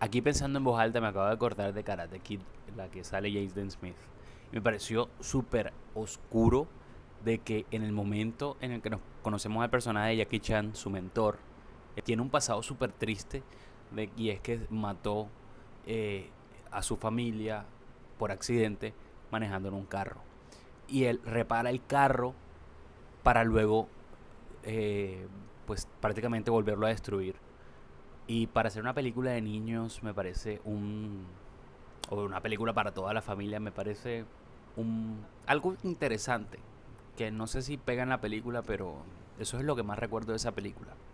Aquí pensando en voz alta me acabo de acordar de Karate Kid, la que sale Jason Smith. Me pareció súper oscuro de que en el momento en el que nos conocemos al personaje de Jackie Chan, su mentor, eh, tiene un pasado súper triste de, y es que mató eh, a su familia por accidente manejando en un carro. Y él repara el carro para luego, eh, pues prácticamente volverlo a destruir y para hacer una película de niños me parece un... o una película para toda la familia me parece un... algo interesante, que no sé si pega en la película, pero eso es lo que más recuerdo de esa película.